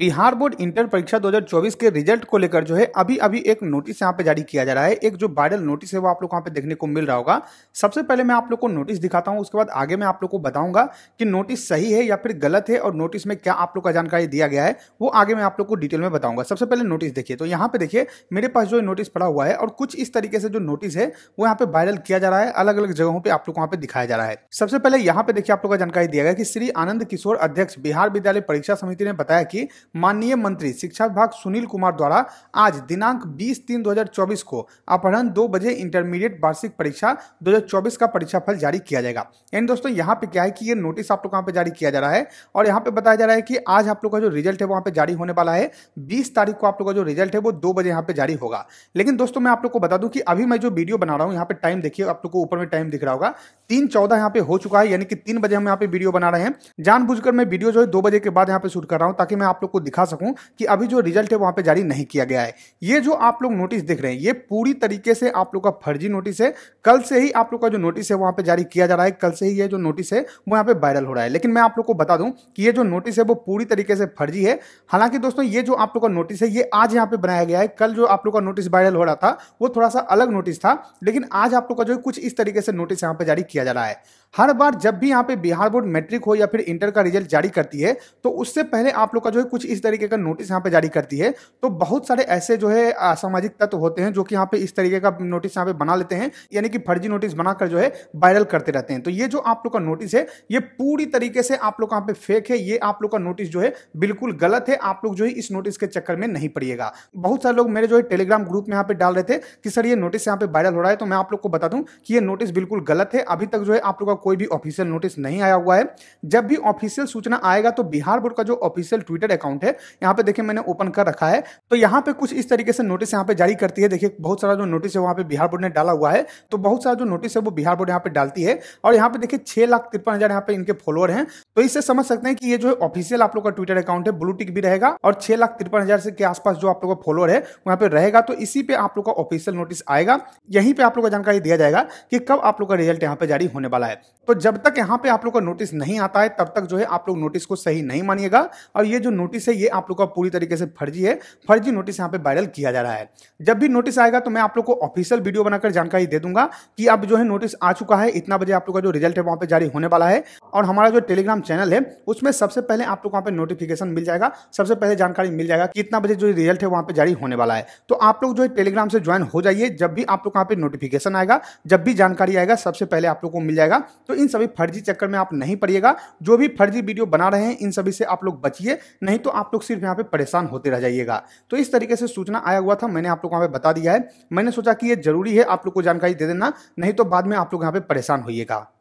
Bihar board inter परीक्षा 2024 के result को लेकर जो है अभी अभी एक नोटिस यहाँ पे जारी किया जा रहा है एक जो वायरल नोटिस है वो आप लोग यहाँ पे देखने को मिल रहा होगा सबसे पहले मैं आप लोग को नोटिस दिखाता हूँ उसके बाद आगे मैं आप लोग को बताऊंगा कि नोटिस सही है या फिर गलत है और नोटिस में क्या आप लोग का जानकारी दिया गया है वो आगे मैं आप लोग को डिटेल में बताऊंगा सबसे पहले नोटिस देखिए तो यहाँ पे देखिए मेरे पास जो नोटिस पड़ा हुआ है और कुछ इस तरीके से जो नोटिस है वो यहाँ पे वायरल किया जा रहा है अलग अलग जगहों पर आप लोग यहाँ पे दिखाया जा रहा है सबसे पहले यहाँ पे देखिए आप लोग का जानकारी दिया गया कि श्री आनंद किशोर अध्यक्ष बिहार विद्यालय परीक्षा समिति ने बताया कि माननीय मंत्री शिक्षा विभाग सुनील कुमार द्वारा आज दिनांक 20 तीन 2024 को अपहरण दो बजे इंटरमीडिएट वार्षिक परीक्षा 2024 का परीक्षा फल जारी किया जाएगा यानी दोस्तों यहाँ पे क्या है कि ये नोटिस आप लोग कहाँ पे जारी किया जा रहा है और यहाँ पे बताया जा रहा है कि आज आप लोग का जो रिजल्ट है वहाँ पे जारी होने वाला है बीस तारीख को आप लोग का जो रिजल्ट है वो दो बजे यहाँ पे जारी होगा लेकिन दोस्तों मैं आप लोग को बता दूँ कि अभी मैं जो वीडियो बना रहा हूँ यहाँ पे टाइम देखिए आप लोग को ऊपर में टाइम दिख रहा होगा तीन चौदह यहाँ पे हो चुका है यानी कि तीन बजे हम यहाँ पे वीडियो बना रहे हैं जानबूझकर मैं वीडियो जो है दो बजे के बाद यहाँ पे शूट कर रहा हूँ ताकि मैं आप लोग को दिखा सकूँ कि अभी जो रिजल्ट है वहाँ पे जारी नहीं किया गया है ये जो आप लोग नोटिस देख रहे हैं ये पूरी तरीके से आप लोग का फर्जी नोटिस है कल से ही आप लोग का जो नोटिस है वहाँ पर जारी किया जा रहा है कल से ही ये जो नोटिस है वो यहाँ पर वायरल हो रहा है लेकिन मैं आप लोग को बता दूँ कि ये जो नोटिस है वो पूरी तरीके से फर्जी है हालांकि दोस्तों ये जो आप लोग का नोटिस है ये आज यहाँ पर बनाया गया है कल जो आप लोग का नोटिस वायरल हो रहा था वो थोड़ा सा अलग नोटिस था लेकिन आज आप लोग का जो है कुछ इस तरीके से नोटिस यहाँ पर जारी किया किया जा रहा है हर बार जब भी यहाँ पे बिहार बोर्ड मैट्रिक हो या फिर इंटर का रिजल्ट जारी करती है तो उससे पहले आप लोग का जो है कुछ इस तरीके का नोटिस यहाँ पे जारी करती है तो बहुत सारे ऐसे जो है असामाजिक तत्व होते हैं जो कि यहाँ पे इस तरीके का नोटिस यहाँ पे बना लेते हैं यानी कि फर्जी नोटिस बनाकर जो है वायरल करते रहते हैं तो ये जो आप लोग का नोटिस है ये पूरी तरीके से आप लोग यहाँ पे फेक है ये आप लोग का नोटिस जो है बिल्कुल गलत है आप लोग जो है इस नोटिस के चक्कर में नहीं पड़िएगा बहुत सारे लोग मेरे जो है टेलीग्राम ग्रुप में यहाँ पे डाल रहे थे कि सर ये नोटिस यहाँ पे वायरल हो रहा है तो मैं आप लोग को बता दूँ कि ये नोटिस बिल्कुल गलत है अब अभी तक जो है आप लोग का कोई भी ऑफिशियल नोटिस नहीं आया हुआ है जब भी ऑफिशियल सूचना आएगा तो बिहार बोर्ड का जो ऑफिशियल ट्विटर अकाउंट है यहाँ पे देखिए मैंने ओपन कर रखा है तो यहाँ पे कुछ इस तरीके से नोटिस यहाँ पे जारी करती है देखिए बहुत सारा जो नोटिस है वहाँ पे बिहार बोर्ड ने डाला हुआ है तो बहुत सारा जो नोटिस है वो बिहार बोर्ड यहाँ पे डालती है और यहाँ पे देखिए छह लाख तिरपन हजार यहाँ पे इनके फॉलोअर हैं तो इससे समझ सकते हैं कि ये जो है ऑफिशियल आप लोग का ट्विटर अकाउंट है ब्लू टिक भी रहेगा और छह लाख तिरपन हजार से के आसपास जो आप लोग का फॉलोअर है वहां पे रहेगा तो इसी पे आप लोग का ऑफिशियल नोटिस आएगा यहीं पे आप लोग का जानकारी दिया जाएगा कि कब आप लोग का रिजल्ट यहाँ पे जारी होने वाला है तो जब तक यहाँ पे आप लोग का नोटिस नहीं आता है तब तक जो है आप लोग नोटिस को सही नहीं मानिएगा और ये जो नोटिस है ये आप लोग का पूरी तरीके से फर्जी है फर्जी नोटिस यहाँ पे वायरल किया जा रहा है जब भी नोटिस आएगा तो मैं आप लोग को ऑफिशियल वीडियो बनाकर जानकारी दे दूंगा कि अब जो है नोटिस आ चुका है इतना बजे आप लोग का जो रिजल्ट है वहां पर जारी होने वाला है और हमारा जो टेलीग्राम चैनल है उसमें सबसे पहले आप लोग वहाँ पे नोटिफिकेशन मिल जाएगा सबसे पहले जानकारी मिल जाएगा कितना बजे जो रिजल्ट है वहाँ पे जारी होने वाला है तो आप लोग जो है टेलीग्राम से ज्वाइन हो जाइए जब भी आप लोग वहाँ पे नोटिफिकेशन आएगा जब भी जानकारी आएगा सबसे पहले आप लोग को मिल जाएगा तो इन सभी फर्जी चक्कर में आप नहीं पड़िएगा जो भी फर्जी वीडियो बना रहे हैं इन सभी से आप लोग बचिए नहीं तो आप लोग सिर्फ यहाँ पे परेशान होते रह जाइएगा तो इस तरीके से सूचना आया हुआ था मैंने आप लोग वहाँ पे बता दिया है मैंने सोचा कि ये जरूरी है आप लोग को जानकारी दे देना नहीं तो बाद में आप लोग यहाँ पे परेशान होइएगा